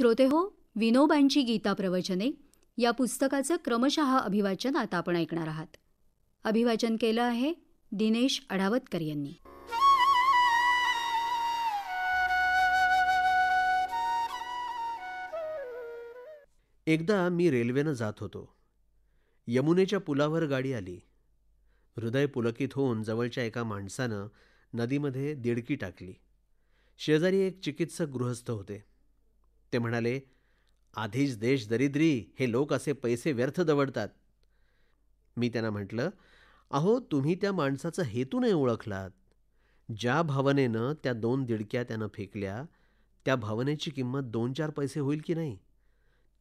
श्रोते हो विनोबांची गीता प्रवचने या पुस्तकाचं क्रमशः अभिवाचन आता आपण ऐकणार आहात अभिवाचन केलं आहे दिनेश अडावतकर यांनी एकदा मी रेल्वेनं जात होतो यमुनेच्या पुलावर गाडी आली हृदय पुलकित होऊन जवळच्या एका माणसानं नदीमध्ये दिडकी टाकली शेजारी एक चिकित्सक गृहस्थ होते ते म्हणाले आधीच देश दरिद्री हे लोक असे पैसे व्यर्थ दवडतात मी त्यांना म्हटलं अहो तुम्ही त्या माणसाचा हेतू नाही ओळखलात ज्या भावनेनं त्या दोन दिडक्या त्यानं फेकल्या त्या भावनेची किंमत दोन चार पैसे होईल की नाही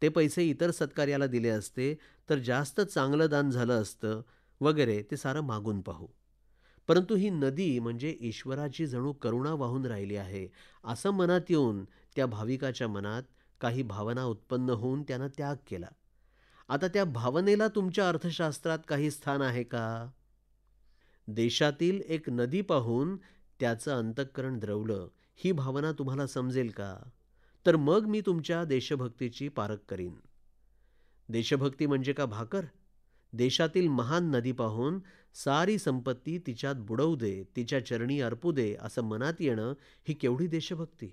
ते पैसे इतर सत्कार्याला दिले असते तर जास्त चांगलं दान झालं असतं वगैरे ते सारं मागून पाहू परंतु ही नदी म्हणजे ईश्वराची जणू करुणा वाहून राहिली आहे असं मनात येऊन त्या भाविकाच्या मनात काही भावना उत्पन्न होऊन त्यानं त्याग केला आता त्या भावनेला तुमच्या अर्थशास्त्रात काही स्थान आहे का देशातील एक नदी पाहून त्याचं अंतःकरण द्रवलं ही भावना तुम्हाला समजेल का तर मग मी तुमच्या देशभक्तीची पारख करीन देशभक्ती म्हणजे का भाकर देशातील महान नदी पाहून सारी संपत्ती तिच्यात बुडवू दे तिच्या चरणी अर्पू दे असं मनात येणं ही केवढी देशभक्ती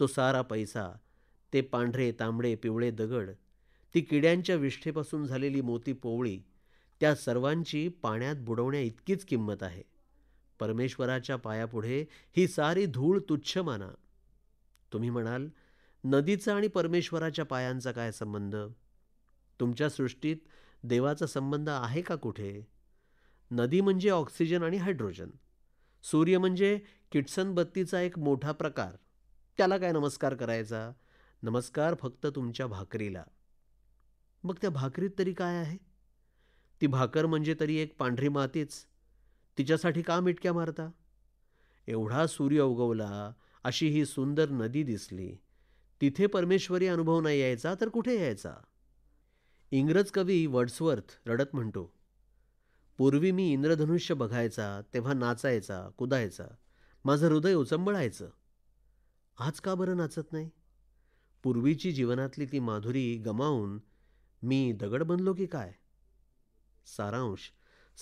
तो सारा पैसा ते पांढरे तांबडे पिवळे दगड ती किड्यांच्या विष्ठेपासून झालेली मोती पोवळी त्या सर्वांची पाण्यात बुडवण्या इतकीच किंमत आहे परमेश्वराच्या पायापुढे ही सारी धूळ तुच्छ माना तुम्ही म्हणाल नदीचा आणि परमेश्वराच्या पायांचा काय संबंध तुमच्या सृष्टीत देवाचा संबंध आहे का कुठे नदी म्हणजे ऑक्सिजन आणि हायड्रोजन सूर्य म्हणजे किटसन बत्तीचा एक मोठा प्रकार त्याला काय नमस्कार करायचा नमस्कार फक्त तुमच्या भाकरीला मग त्या भाकरीत तरी काय आहे ती भाकर म्हणजे तरी एक पांढरी मातीच तिच्यासाठी का मिटक्या मारता एवढा सूर्य उगवला अशी ही सुंदर नदी दिसली तिथे परमेश्वरी अनुभव नाही यायचा तर कुठे यायचा इंग्रज कवी वर्ड्सवर्थ रडत म्हणतो पूर्वी मी इंद्रधनुष्य बघायचा तेव्हा नाचायचा कुदायचा माझं हृदय उचंबळायचं आज का बरं नाचत नाही पूर्वीची जीवनातली ती माधुरी गमावून मी दगड बनलो की काय सारांश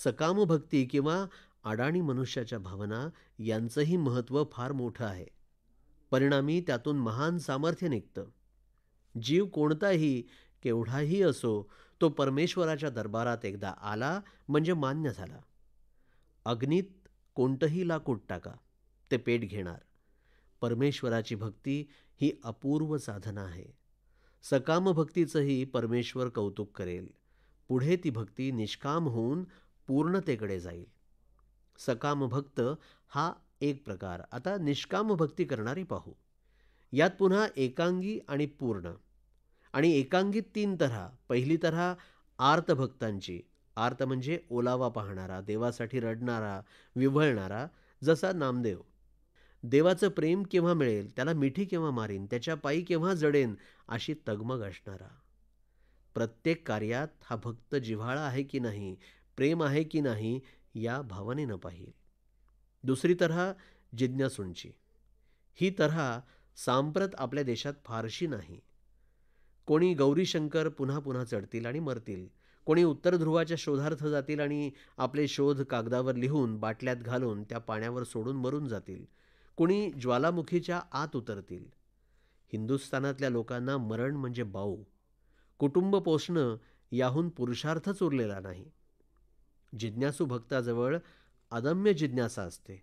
सकाम भक्ती किंवा अडाणी मनुष्याच्या भावना यांचंही महत्त्व फार मोठं आहे परिणामी त्यातून महान सामर्थ्य निघतं जीव कोणताही केवढाही असो तो परमेश्वराच्या दरबारात एकदा आला म्हणजे मान्य झाला अग्नीत कोणतंही लाकूड टाका ते पेट घेणार परमेश्वराची भक्ती ही अपूर्व साधना आहे सकाम भक्तीचंही परमेश्वर कौतुक करेल पुढे ती भक्ती निष्काम होऊन पूर्णतेकडे जाईल सकाम भक्त हा एक प्रकार आता निष्काम भक्ती करणारी पाहू यात पुन्हा एकांगी आणि पूर्ण आणि एकांगी तीन तऱ्हा पहिली तऱ्हा आर्त भक्तांची आर्त म्हणजे ओलावा पाहणारा देवासाठी रडणारा विव्हळणारा जसा नामदेव देवाचं प्रेम केव्हा मिळेल त्याला मिठी केव्हा मारीन त्याच्या पायी केव्हा जडेन अशी तगमग असणारा प्रत्येक कार्यात हा भक्त जिव्हाळा आहे की नाही प्रेम आहे की नाही या भावनेनं पाहिल दुसरी तऱ्हा जिज्ञासूंची ही तऱ्हा सांप्रत आपल्या देशात फारशी नाही कोणी गौरीशंकर पुन्हा पुन्हा चढतील आणि मरतील कोणी उत्तर ध्रुवाच्या शोधार्थ जातील आणि आपले शोध कागदावर लिहून बाटल्यात घालून त्या पाण्यावर सोडून मरून जातील कोणी ज्वालामुखीच्या आत उतरतील हिंदुस्थानातल्या लोकांना मरण म्हणजे बाऊ कुटुंब पोसणं याहून पुरुषार्थच उरलेला नाही जिज्ञासू भक्ताजवळ अदम्य जिज्ञासा असते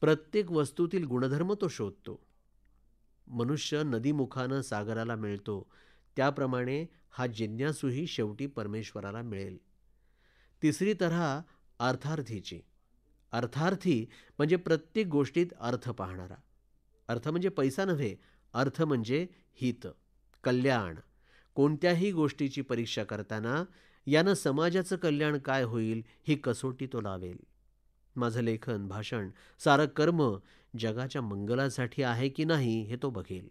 प्रत्येक वस्तूतील गुणधर्म तो शोधतो मनुष्य नदीमुखानं सागराला मिळतो त्याप्रमाणे हा जिज्ञासूही शेवटी परमेश्वराला मिळेल तिसरी तऱ्हा अर्थार्थीची अर्थार्थी म्हणजे प्रत्येक गोष्टीत अर्थ पाहणारा अर्थ म्हणजे पैसा नव्हे अर्थ म्हणजे हित कल्याण कोणत्याही गोष्टीची परीक्षा करताना यानं समाजाचं कल्याण काय होईल ही कसोटी तो लावेल माझं लेखन भाषण सारं कर्म जगाच्या मंगलासाठी आहे की नाही हे तो बघेल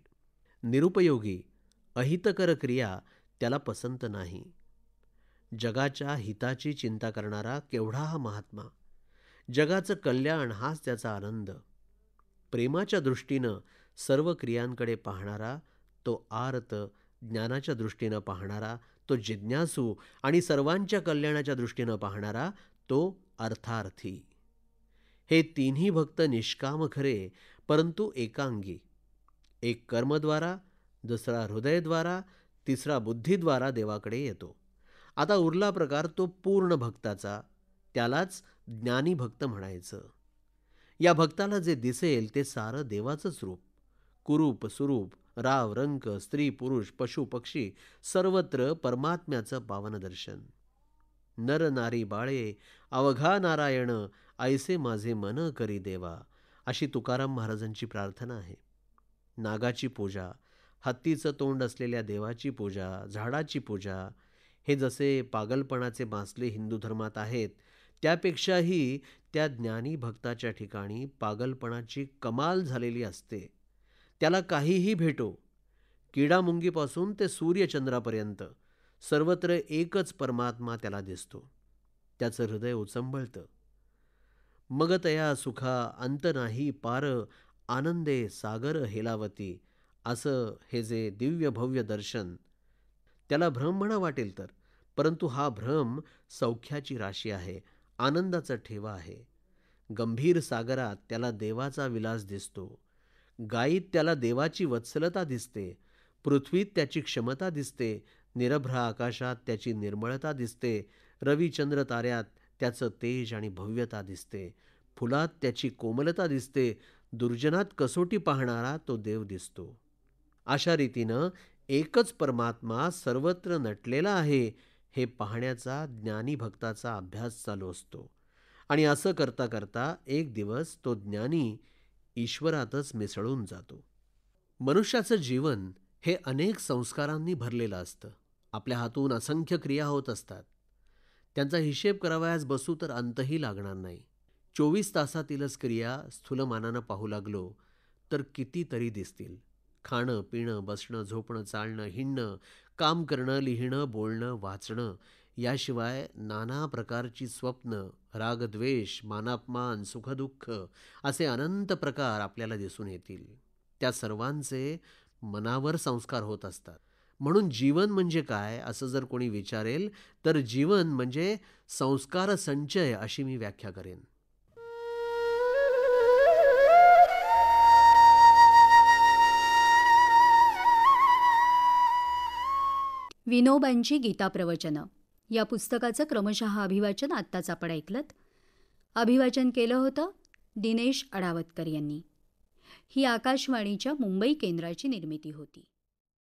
निरुपयोगी अहितकर क्रिया त्याला पसंत नाही जगाच्या हिताची चिंता करणारा केवढा हा महात्मा जगाचं कल्याण हाच त्याचा आनंद प्रेमाच्या दृष्टीनं सर्व क्रियांकडे पाहणारा तो आर्त ज्ञानाच्या दृष्टीनं पाहणारा तो जिज्ञासू आणि सर्वांच्या कल्याणाच्या दृष्टीनं पाहणारा तो अर्थार्थी हे तिन्ही भक्त निष्काम खरे परंतु एकांगी एक कर्मद्वारा दुसरा हृदयद्वारा तिसरा बुद्धीद्वारा देवाकडे येतो आता उरला प्रकार तो पूर्ण भक्ताचा त्यालाच ज्ञानी भक्त म्हणायचं या भक्ताला जे दिसेल ते सारं देवाचंच रूप कुरूप स्वरूप राव रंक स्त्री पुरुष पशु पक्षी सर्वत्र परमात्म्याचं पावनदर्शन नर नारी बाळे अवघा नारायण ऐसे माझे मन करी देवा अशी तुकाराम महाराजांची प्रार्थना आहे नागाची पूजा हत्तीचं तोंड असलेल्या देवाची पूजा झाडाची पूजा हे जसे पागलपणाचे मासले हिंदू धर्मात आहेत त्यापेक्षाही त्या ज्ञानी भक्ताच्या ठिकाणी पागलपणाची कमाल झालेली असते त्याला काहीही भेटो किडामुंगीपासून ते सूर्यचंद्रापर्यंत सर्वत्र एकच परमात्मा त्याला दिसतो त्याचं हृदय उचंबळतं मगतया सुखा अंत नाही पार आनंदे सागर हेलावती असं हे जे दिव्य भव्य दर्शन त्याला भ्रम म्हणा वाटेल तर परंतु हा भ्रम सौख्याची राशी आहे आनंदाचा ठेवा आहे गंभीर सागरात त्याला देवाचा विलास दिसतो गायीत त्याला देवाची वत्सलता दिसते पृथ्वीत त्याची क्षमता दिसते निरभ्र आकाशात त्याची निर्मळता दिसते रविचंद्र ताऱ्यात त्याचं तेज आणि भव्यता दिसते फुलात त्याची कोमलता दिसते दुर्जनात कसोटी पाहणारा तो देव दिसतो अशा रीतीनं एकच परमात्मा सर्वत्र नटलेला आहे हे पाहण्याचा ज्ञानी भक्ताचा अभ्यास चालू असतो आणि असं करता करता एक दिवस तो ज्ञानी ईश्वरातच मिसळून जातो मनुष्याचं जीवन हे अनेक संस्कारांनी भरलेलं असतं आपल्या हातून असंख्य क्रिया होत असतात त्यांचा हिशेब करावयास बसू तर अंतही लागणार नाही चोवीस तासातीलच क्रिया स्थूलमानानं पाहू लागलो तर कितीतरी दिसतील खाणं पिणं बसणं झोपणं चालणं हिंडणं काम करणं लिहिणं बोलणं वाचणं याशिवाय नाना प्रकारची स्वप्न रागद्वेष मानापमान सुखदुःख असे अनंत प्रकार आपल्याला दिसून येतील त्या सर्वांचे मनावर संस्कार होत असतात म्हणून जीवन म्हणजे काय असं जर कोणी विचारेल तर जीवन म्हणजे संस्कार संचय अशी मी व्याख्या करेन विनोबांची गीता प्रवचन या पुस्तकाचं क्रमशः अभिवाचन आत्ताच आपण ऐकलत अभिवाचन केलं होतं दिनेश अडावतकर यांनी ही आकाशवाणीच्या मुंबई केंद्राची निर्मिती होती